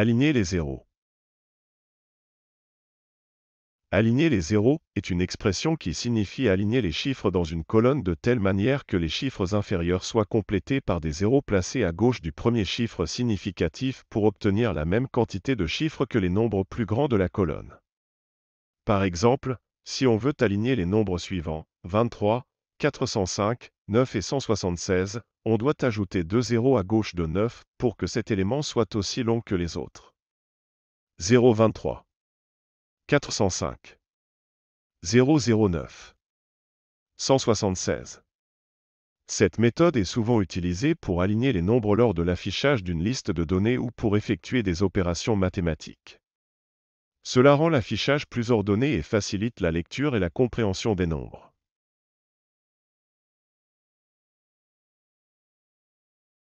Aligner les zéros. Aligner les zéros est une expression qui signifie aligner les chiffres dans une colonne de telle manière que les chiffres inférieurs soient complétés par des zéros placés à gauche du premier chiffre significatif pour obtenir la même quantité de chiffres que les nombres plus grands de la colonne. Par exemple, si on veut aligner les nombres suivants, 23, 405, 9 et 176, on doit ajouter deux zéros à gauche de 9 pour que cet élément soit aussi long que les autres. 023 405 009 176 Cette méthode est souvent utilisée pour aligner les nombres lors de l'affichage d'une liste de données ou pour effectuer des opérations mathématiques. Cela rend l'affichage plus ordonné et facilite la lecture et la compréhension des nombres.